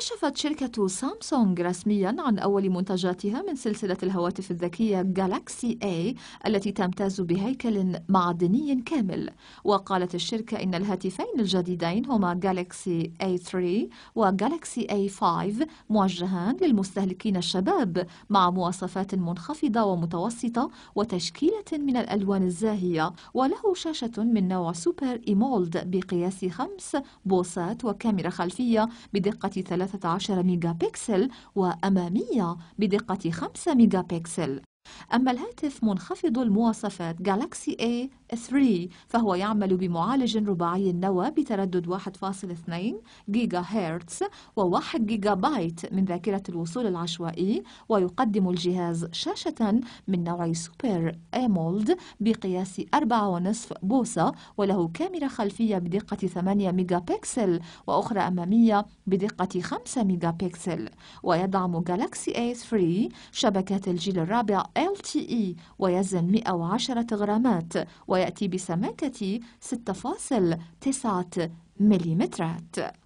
كشفت شركة سامسونج رسميا عن أول منتجاتها من سلسلة الهواتف الذكية جالاكسي A التي تمتاز بهيكل معدني كامل وقالت الشركة إن الهاتفين الجديدين هما جالاكسي A3 وجالاكسي A5 موجهان للمستهلكين الشباب مع مواصفات منخفضة ومتوسطة وتشكيلة من الألوان الزاهية وله شاشة من نوع سوبر إيمولد بقياس خمس بوصات وكاميرا خلفية بدقة 3 13 ميجا بكسل وأمامية بدقة 5 ميجا بكسل أما الهاتف منخفض المواصفات جالاكسي A 3 فهو يعمل بمعالج رباعي النوى بتردد 1.2 جيجا هرتز و1 جيجا بايت من ذاكرة الوصول العشوائي ويقدم الجهاز شاشة من نوع سوبر أمولد بقياس 4.5 بوصة وله كاميرا خلفية بدقة 8 ميجا بكسل وأخرى أمامية بدقة 5 ميجا بكسل ويدعم جالاكسي A3 شبكات الجيل الرابع LTE ويزن 110 غرامات وي ويأتي بسماكة 6.9 مليمترات